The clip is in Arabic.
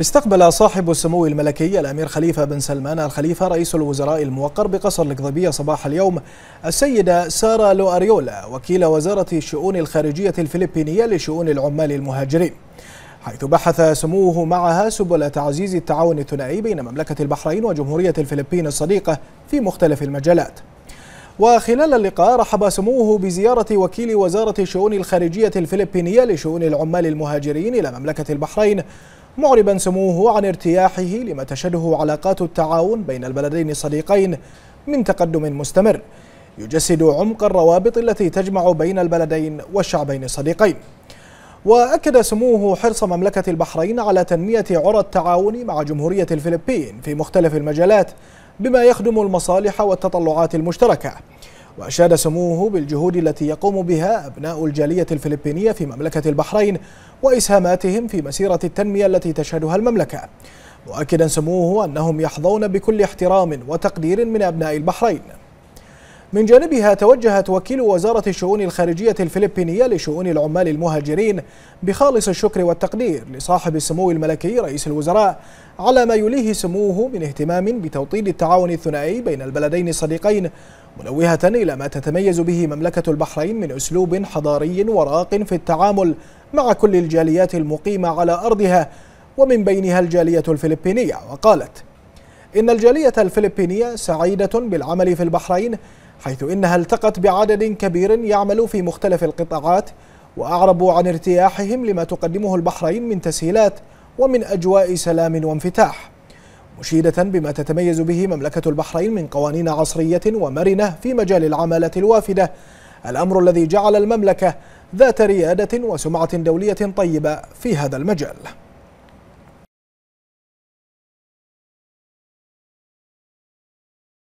استقبل صاحب السمو الملكي الأمير خليفة بن سلمان الخليفة رئيس الوزراء الموقر بقصر القضبية صباح اليوم السيدة سارة لوأريولا وكيل وزارة الشؤون الخارجية الفلبينية لشؤون العمال المهاجرين حيث بحث سموه معها سبل تعزيز التعاون الثنائي بين مملكة البحرين وجمهورية الفلبين الصديقة في مختلف المجالات وخلال اللقاء رحب سموه بزيارة وكيل وزارة الشؤون الخارجية الفلبينية لشؤون العمال المهاجرين إلى مملكة البحرين معربا سموه عن ارتياحه لما تشهده علاقات التعاون بين البلدين الصديقين من تقدم مستمر يجسد عمق الروابط التي تجمع بين البلدين والشعبين الصديقين وأكد سموه حرص مملكة البحرين على تنمية عرى التعاون مع جمهورية الفلبين في مختلف المجالات بما يخدم المصالح والتطلعات المشتركة وأشاد سموه بالجهود التي يقوم بها أبناء الجالية الفلبينية في مملكة البحرين وإسهاماتهم في مسيرة التنمية التي تشهدها المملكة مؤكدا سموه أنهم يحظون بكل احترام وتقدير من أبناء البحرين من جانبها توجهت وكيل وزارة الشؤون الخارجية الفلبينية لشؤون العمال المهاجرين بخالص الشكر والتقدير لصاحب السمو الملكي رئيس الوزراء على ما يليه سموه من اهتمام بتوطيد التعاون الثنائي بين البلدين الصديقين منوهة إلى ما تتميز به مملكة البحرين من أسلوب حضاري وراق في التعامل مع كل الجاليات المقيمة على أرضها ومن بينها الجالية الفلبينية وقالت إن الجالية الفلبينية سعيدة بالعمل في البحرين حيث إنها التقت بعدد كبير يعمل في مختلف القطاعات وأعربوا عن ارتياحهم لما تقدمه البحرين من تسهيلات ومن أجواء سلام وانفتاح مشيدة بما تتميز به مملكة البحرين من قوانين عصرية ومرنة في مجال العمالة الوافدة الأمر الذي جعل المملكة ذات ريادة وسمعة دولية طيبة في هذا المجال